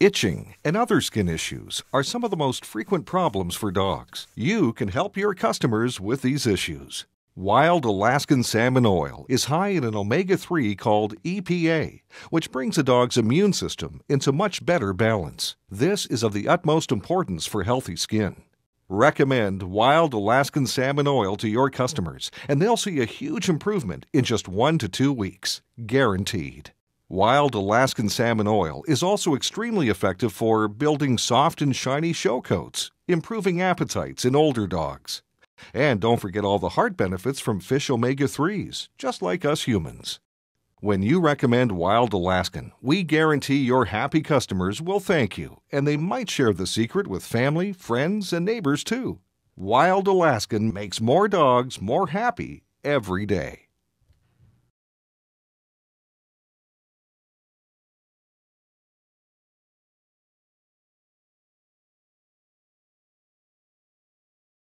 Itching and other skin issues are some of the most frequent problems for dogs. You can help your customers with these issues. Wild Alaskan salmon oil is high in an omega 3 called EPA, which brings a dog's immune system into much better balance. This is of the utmost importance for healthy skin. Recommend Wild Alaskan Salmon Oil to your customers, and they'll see a huge improvement in just one to two weeks, guaranteed. Wild Alaskan salmon oil is also extremely effective for building soft and shiny show coats, improving appetites in older dogs. And don't forget all the heart benefits from fish omega 3s, just like us humans. When you recommend Wild Alaskan, we guarantee your happy customers will thank you, and they might share the secret with family, friends, and neighbors too. Wild Alaskan makes more dogs more happy every day.